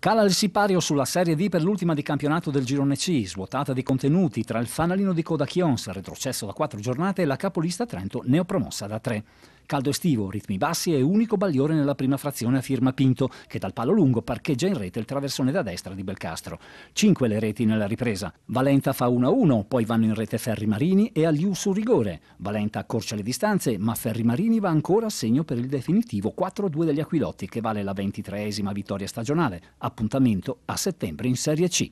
Cala il sipario sulla Serie D per l'ultima di campionato del girone C, svuotata di contenuti tra il fanalino di coda Chions, retrocesso da quattro giornate, e la capolista Trento, neopromossa da tre. Caldo estivo, ritmi bassi e unico bagliore nella prima frazione a firma Pinto, che dal palo lungo parcheggia in rete il traversone da destra di Belcastro. Cinque le reti nella ripresa. Valenta fa 1-1, poi vanno in rete Ferri Marini e Aliu su rigore. Valenta accorcia le distanze, ma Ferri Marini va ancora a segno per il definitivo 4-2 degli Aquilotti, che vale la ventitreesima vittoria stagionale. Appuntamento a settembre in Serie C.